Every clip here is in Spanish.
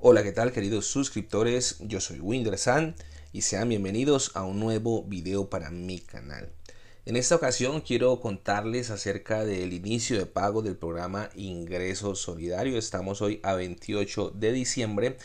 Hola, ¿qué tal queridos suscriptores? Yo soy Windersan y sean bienvenidos a un nuevo video para mi canal. En esta ocasión quiero contarles acerca del inicio de pago del programa Ingreso Solidario. Estamos hoy a 28 de diciembre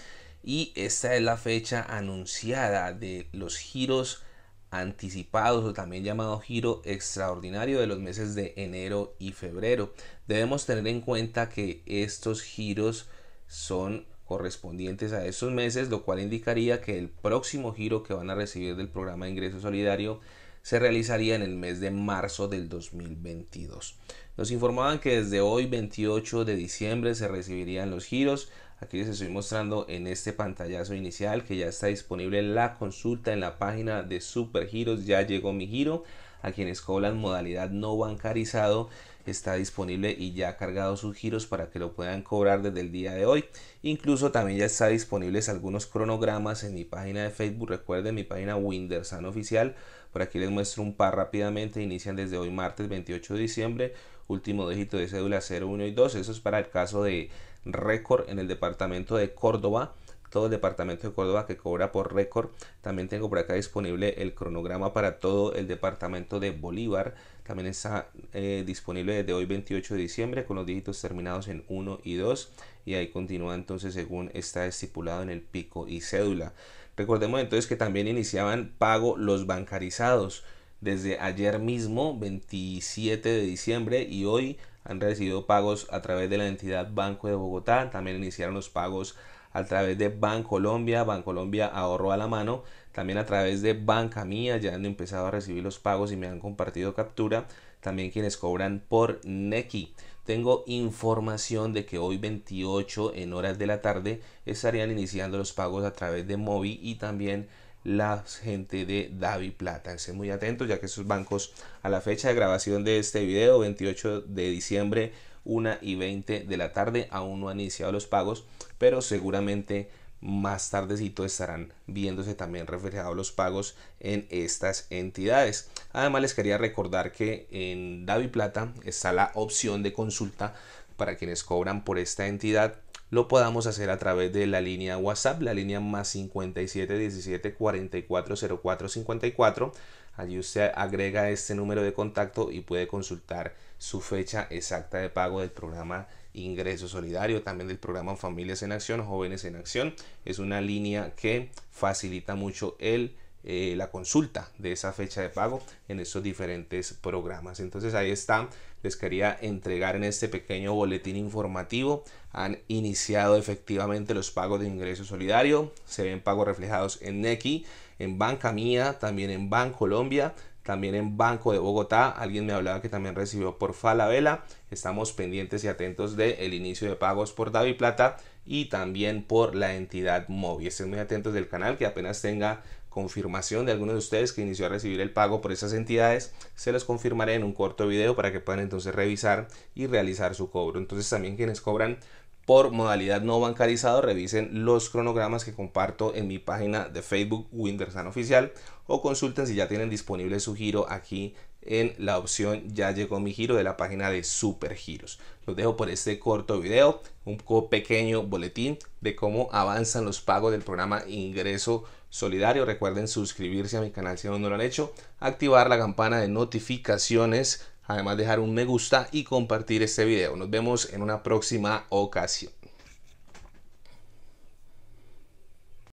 y esta es la fecha anunciada de los giros anticipados o también llamado giro extraordinario de los meses de enero y febrero. Debemos tener en cuenta que estos giros son correspondientes a esos meses, lo cual indicaría que el próximo giro que van a recibir del programa de ingreso solidario se realizaría en el mes de marzo del 2022. Nos informaban que desde hoy 28 de diciembre se recibirían los giros. Aquí les estoy mostrando en este pantallazo inicial que ya está disponible la consulta en la página de Supergiros. Ya llegó mi giro. A quienes cobran modalidad no bancarizado está disponible y ya ha cargado sus giros para que lo puedan cobrar desde el día de hoy. Incluso también ya está disponibles algunos cronogramas en mi página de Facebook. Recuerden mi página Windersan Oficial. Por aquí les muestro un par rápidamente. Inician desde hoy martes 28 de diciembre. Último dígito de cédula 0, 1 y 2. Eso es para el caso de récord en el departamento de Córdoba todo el departamento de Córdoba que cobra por récord. También tengo por acá disponible el cronograma para todo el departamento de Bolívar. También está eh, disponible desde hoy 28 de diciembre con los dígitos terminados en 1 y 2 y ahí continúa entonces según está estipulado en el pico y cédula. Recordemos entonces que también iniciaban pago los bancarizados desde ayer mismo 27 de diciembre y hoy han recibido pagos a través de la entidad Banco de Bogotá. También iniciaron los pagos a través de Bancolombia, Bancolombia ahorro a la mano, también a través de Banca Mía, ya han empezado a recibir los pagos y me han compartido captura, también quienes cobran por Neki. Tengo información de que hoy 28 en horas de la tarde estarían iniciando los pagos a través de Movi y también la gente de Davi Plata. Estén muy atentos ya que esos bancos a la fecha de grabación de este video, 28 de diciembre, 1 y 20 de la tarde. Aún no han iniciado los pagos, pero seguramente más tardecito estarán viéndose también reflejados los pagos en estas entidades. Además les quería recordar que en Davi Plata está la opción de consulta para quienes cobran por esta entidad lo podamos hacer a través de la línea WhatsApp, la línea más 57 17 44 04 54. Allí usted agrega este número de contacto y puede consultar su fecha exacta de pago del programa Ingreso Solidario, también del programa Familias en Acción, Jóvenes en Acción. Es una línea que facilita mucho el eh, la consulta de esa fecha de pago en estos diferentes programas. Entonces ahí está, les quería entregar en este pequeño boletín informativo. Han iniciado efectivamente los pagos de ingreso solidario, se ven pagos reflejados en NECI, en Banca Mía, también en Banco Colombia también en Banco de Bogotá, alguien me hablaba que también recibió por Falabella. Estamos pendientes y atentos del el inicio de pagos por Davi Plata y también por la entidad móvil. Estén muy atentos del canal que apenas tenga confirmación de algunos de ustedes que inició a recibir el pago por esas entidades, se los confirmaré en un corto video para que puedan entonces revisar y realizar su cobro. Entonces también quienes cobran por modalidad no bancarizado, revisen los cronogramas que comparto en mi página de Facebook Windersan Oficial o consulten si ya tienen disponible su giro aquí en la opción Ya llegó mi giro de la página de supergiros. Los dejo por este corto video, un pequeño boletín de cómo avanzan los pagos del programa Ingreso Solidario. Recuerden suscribirse a mi canal si aún no lo han hecho, activar la campana de notificaciones, además dejar un me gusta y compartir este video. Nos vemos en una próxima ocasión.